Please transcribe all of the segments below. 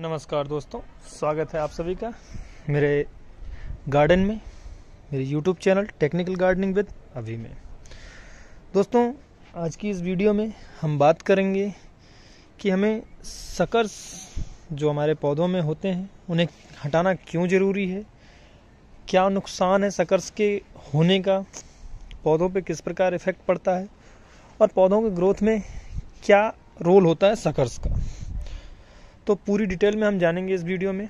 नमस्कार दोस्तों स्वागत है आप सभी का मेरे गार्डन में मेरे YouTube channel technical gardening with Abhi में दोस्तों आज की इस वीडियो में हम बात करेंगे कि हमें सकर्स जो हमारे पौधों में होते हैं उन्हें हटाना क्यों ज़रूरी है क्या नुकसान है सकर्स के होने का पौधों पे किस प्रकार इफ़ेक्ट पड़ता है और पौधों के ग्रोथ में क्या रोल होता है सकर्स का तो पूरी डिटेल में हम जानेंगे इस वीडियो में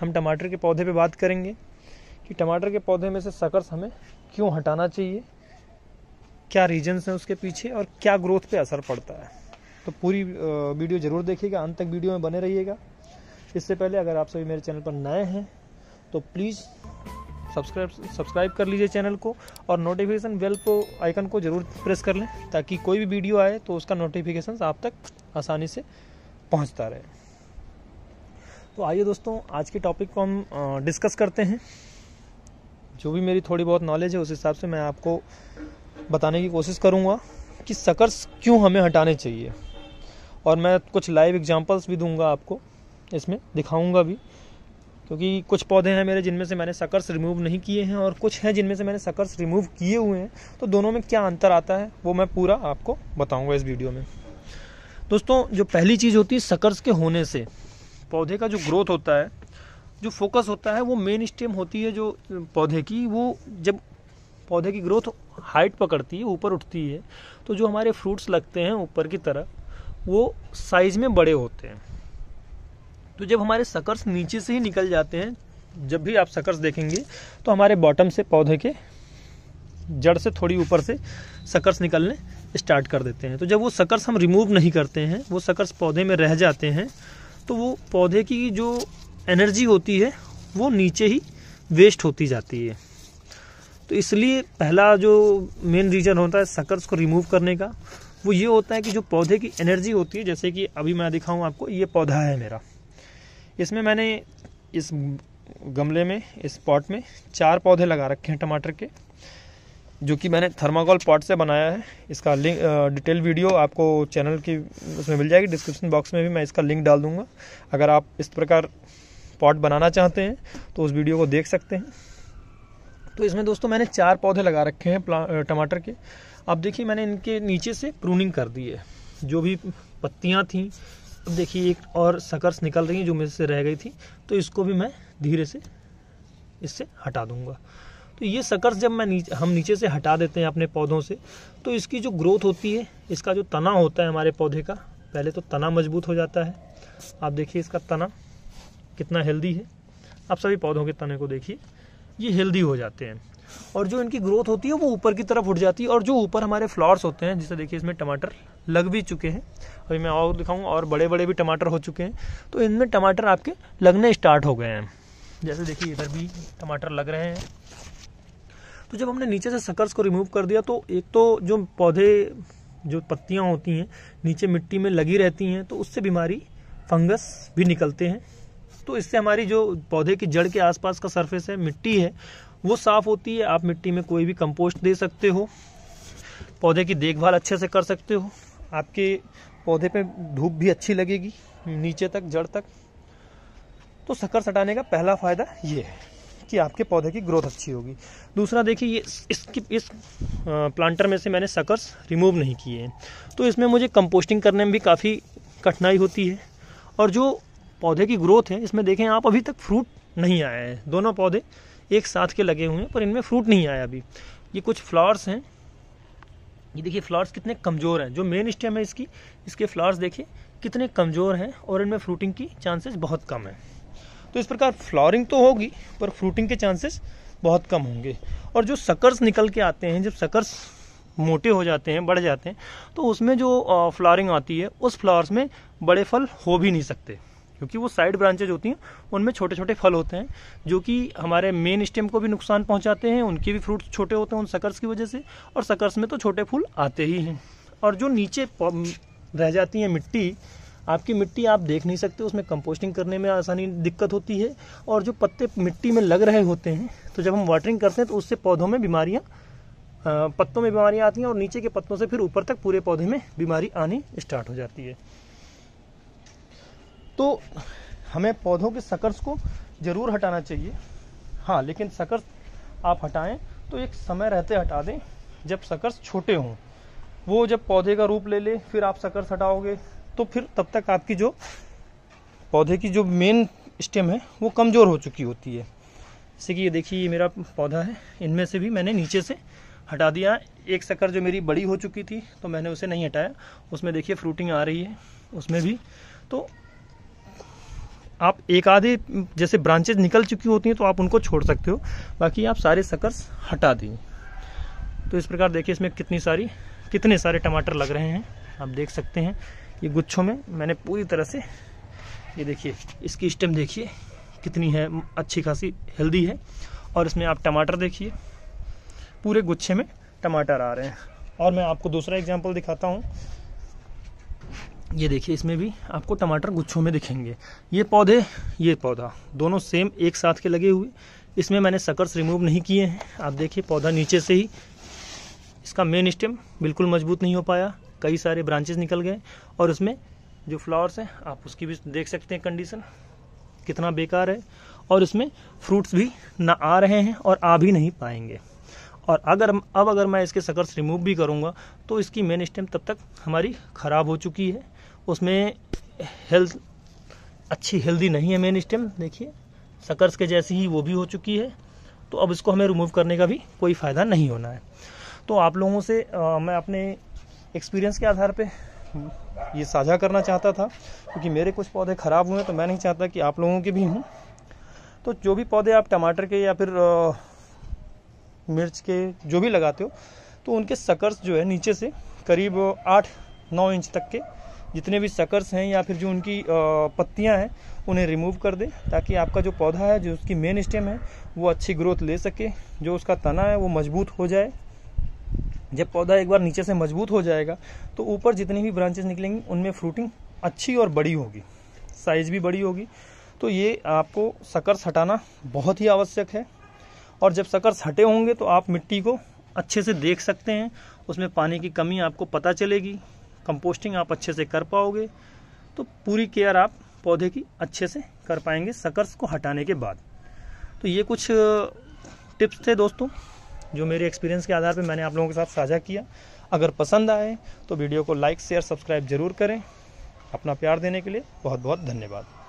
हम टमाटर के पौधे पे बात करेंगे कि टमाटर के पौधे में से सकर्स हमें क्यों हटाना चाहिए क्या रीजन्स हैं उसके पीछे और क्या ग्रोथ पे असर पड़ता है तो पूरी वीडियो ज़रूर देखिएगा अंत तक वीडियो में बने रहिएगा इससे पहले अगर आप सभी मेरे चैनल पर नए हैं तो प्लीज़ सब्सक्राइब सब्सक्राइब कर लीजिए चैनल को और नोटिफिकेशन बेल को आइकन को ज़रूर प्रेस कर लें ताकि कोई भी वीडियो आए तो उसका नोटिफिकेशन आप तक आसानी से पहुंचता रहे तो आइए दोस्तों आज के टॉपिक को हम डिस्कस करते हैं जो भी मेरी थोड़ी बहुत नॉलेज है उस हिसाब से मैं आपको बताने की कोशिश करूँगा कि सकर्स क्यों हमें हटाने चाहिए और मैं कुछ लाइव एग्जांपल्स भी दूंगा आपको इसमें दिखाऊंगा भी क्योंकि कुछ पौधे हैं मेरे जिनमें से मैंने सकर्स रिमूव नहीं किए हैं और कुछ हैं जिनमें से मैंने सकर्स रिमूव किए हुए हैं तो दोनों में क्या अंतर आता है वो मैं पूरा आपको बताऊंगा इस वीडियो में दोस्तों जो पहली चीज़ होती है सकर्स के होने से पौधे का जो ग्रोथ होता है जो फोकस होता है वो मेन स्टेम होती है जो पौधे की वो जब पौधे की ग्रोथ हाइट पकड़ती है ऊपर उठती है तो जो हमारे फ्रूट्स लगते हैं ऊपर की तरफ वो साइज में बड़े होते हैं तो जब हमारे सकर्स नीचे से ही निकल जाते हैं जब भी आप सकर्स देखेंगे तो हमारे बॉटम से पौधे के जड़ से थोड़ी ऊपर से सकर्स निकलने स्टार्ट कर देते हैं तो जब वो सकर्स हम रिमूव नहीं करते हैं वो सकर्स पौधे में रह जाते हैं तो वो पौधे की जो एनर्जी होती है वो नीचे ही वेस्ट होती जाती है तो इसलिए पहला जो मेन रीज़न होता है सकर्स को रिमूव करने का वो ये होता है कि जो पौधे की एनर्जी होती है जैसे कि अभी मैं दिखाऊँ आपको ये पौधा है मेरा इसमें मैंने इस गमले में इस पॉट में चार पौधे लगा रखे हैं टमाटर के जो कि मैंने थर्माकोल पॉट से बनाया है इसका लिंक डिटेल वीडियो आपको चैनल की उसमें मिल जाएगी डिस्क्रिप्शन बॉक्स में भी मैं इसका लिंक डाल दूंगा अगर आप इस प्रकार पॉट बनाना चाहते हैं तो उस वीडियो को देख सकते हैं तो इसमें दोस्तों मैंने चार पौधे लगा रखे हैं टमाटर के अब देखिए मैंने इनके नीचे से प्रूनिंग कर दी है जो भी पत्तियाँ थीं अब देखिए एक और सकर्स निकल रही है जो मेरे से रह गई थी तो इसको भी मैं धीरे से इससे हटा दूँगा तो ये सकर्स जब मैं नीच, हम नीचे से हटा देते हैं अपने पौधों से तो इसकी जो ग्रोथ होती है इसका जो तना होता है हमारे पौधे का पहले तो तना मजबूत हो जाता है आप देखिए इसका तना कितना हेल्दी है आप सभी पौधों के तने को देखिए ये हेल्दी हो जाते हैं और जो इनकी ग्रोथ होती है वो ऊपर की तरफ उठ जाती है और जो ऊपर हमारे फ्लावर्स होते हैं जिसे देखिए इसमें टमाटर लग भी चुके हैं अभी मैं और दिखाऊंगा और बड़े बड़े भी टमाटर हो चुके हैं तो इनमें टमाटर आपके लगने स्टार्ट हो गए हैं जैसे देखिए इधर भी टमाटर लग रहे हैं तो जब हमने नीचे से सकर्स को रिमूव कर दिया तो एक तो जो पौधे जो पत्तियाँ होती हैं नीचे मिट्टी में लगी रहती हैं तो उससे बीमारी फंगस भी निकलते हैं तो इससे हमारी जो पौधे की जड़ के आसपास का सरफेस है मिट्टी है वो साफ़ होती है आप मिट्टी में कोई भी कंपोस्ट दे सकते हो पौधे की देखभाल अच्छे से कर सकते हो आपके पौधे पे धूप भी अच्छी लगेगी नीचे तक जड़ तक तो शक्कर सटाने का पहला फ़ायदा ये है कि आपके पौधे की ग्रोथ अच्छी होगी दूसरा देखिए ये इसकी इस, इस प्लांटर में से मैंने सकर्स रिमूव नहीं किए हैं तो इसमें मुझे कंपोस्टिंग करने में भी काफ़ी कठिनाई होती है और जो पौधे की ग्रोथ है इसमें देखें आप अभी तक फ्रूट नहीं आया है दोनों पौधे एक साथ के लगे हुए हैं पर इनमें फ्रूट नहीं आया अभी ये कुछ फ्लावर्स हैं ये देखिए फ्लावर्स कितने कमज़ोर हैं जो मेन स्टेम है इसकी इसके फ्लावर्स देखिए कितने कमज़ोर हैं और इनमें फ्रूटिंग की चांसेस बहुत कम है तो इस प्रकार फ्लावरिंग तो होगी पर फ्रूटिंग के चांसेस बहुत कम होंगे और जो सकर्स निकल के आते हैं जब सकर्स मोटे हो जाते हैं बढ़ जाते हैं तो उसमें जो फ्लावरिंग आती है उस फ्लावर्स में बड़े फल हो भी नहीं सकते क्योंकि वो साइड ब्रांचेज होती हैं उनमें छोटे छोटे फल होते हैं जो कि हमारे मेन स्टेम को भी नुकसान पहुंचाते हैं उनके भी फ्रूट्स छोटे होते हैं उन सकर्स की वजह से और सकर्स में तो छोटे फूल आते ही हैं और जो नीचे रह जाती हैं मिट्टी आपकी मिट्टी आप देख नहीं सकते उसमें कंपोस्टिंग करने में आसानी दिक्कत होती है और जो पत्ते मिट्टी में लग रहे होते हैं तो जब हम वाटरिंग करते हैं तो उससे पौधों में बीमारियाँ पत्तों में बीमारियाँ आती हैं और नीचे के पत्तों से फिर ऊपर तक पूरे पौधे में बीमारी आनी स्टार्ट हो जाती है तो हमें पौधों के सकर्स को ज़रूर हटाना चाहिए हाँ लेकिन सकर्स आप हटाएं तो एक समय रहते हटा दें जब सकर्स छोटे हों वो जब पौधे का रूप ले ले फिर आप सकर्स हटाओगे तो फिर तब तक आपकी जो पौधे की जो मेन स्टेम है वो कमज़ोर हो चुकी होती है जैसे कि ये देखिए ये मेरा पौधा है इनमें से भी मैंने नीचे से हटा दिया एक शक्कर जो मेरी बड़ी हो चुकी थी तो मैंने उसे नहीं हटाया उसमें देखिए फ्रूटिंग आ रही है उसमें भी तो आप एक आधे जैसे ब्रांचेज निकल चुकी होती हैं तो आप उनको छोड़ सकते हो बाकी आप सारे सकर्स हटा दें तो इस प्रकार देखिए इसमें कितनी सारी कितने सारे टमाटर लग रहे हैं आप देख सकते हैं ये गुच्छों में मैंने पूरी तरह से ये देखिए इसकी स्टेम देखिए कितनी है अच्छी खासी हेल्दी है और इसमें आप टमाटर देखिए पूरे गुच्छे में टमाटर आ रहे हैं और मैं आपको दूसरा एग्जाम्पल दिखाता हूँ ये देखिए इसमें भी आपको टमाटर गुच्छों में दिखेंगे ये पौधे ये पौधा दोनों सेम एक साथ के लगे हुए इसमें मैंने सकर्स रिमूव नहीं किए हैं आप देखिए पौधा नीचे से ही इसका मेन स्टेम बिल्कुल मजबूत नहीं हो पाया कई सारे ब्रांचेज निकल गए और उसमें जो फ्लावर्स हैं आप उसकी भी देख सकते हैं कंडीशन कितना बेकार है और इसमें फ्रूट्स भी ना आ रहे हैं और आ भी नहीं पाएंगे और अगर अब अगर मैं इसके सकर्स रिमूव भी करूँगा तो इसकी मेन स्टेम तब तक हमारी ख़राब हो चुकी है उसमें हेल्थ अच्छी हेल्दी नहीं है मेन स्टेम देखिए सकर्स के जैसी ही वो भी हो चुकी है तो अब इसको हमें रिमूव करने का भी कोई फ़ायदा नहीं होना है तो आप लोगों से आ, मैं अपने एक्सपीरियंस के आधार पे ये साझा करना चाहता था क्योंकि मेरे कुछ पौधे ख़राब हुए तो मैं नहीं चाहता कि आप लोगों के भी हों तो जो भी पौधे आप टमाटर के या फिर आ, मिर्च के जो भी लगाते हो तो उनके सकर्स जो है नीचे से करीब आठ नौ इंच तक के जितने भी सकर्स हैं या फिर जो उनकी पत्तियां हैं उन्हें रिमूव कर दें ताकि आपका जो पौधा है जो उसकी मेन स्टेम है वो अच्छी ग्रोथ ले सके जो उसका तना है वो मजबूत हो जाए जब पौधा एक बार नीचे से मजबूत हो जाएगा तो ऊपर जितनी भी ब्रांचेस निकलेंगी उनमें फ्रूटिंग अच्छी और बड़ी होगी साइज भी बड़ी होगी तो ये आपको सकर्स हटाना बहुत ही आवश्यक है और जब सकर्स हटे होंगे तो आप मिट्टी को अच्छे से देख सकते हैं उसमें पानी की कमी आपको पता चलेगी कंपोस्टिंग आप अच्छे से कर पाओगे तो पूरी केयर आप पौधे की अच्छे से कर पाएंगे सकर्स को हटाने के बाद तो ये कुछ टिप्स थे दोस्तों जो मेरे एक्सपीरियंस के आधार पर मैंने आप लोगों के साथ साझा किया अगर पसंद आए तो वीडियो को लाइक शेयर सब्सक्राइब जरूर करें अपना प्यार देने के लिए बहुत बहुत धन्यवाद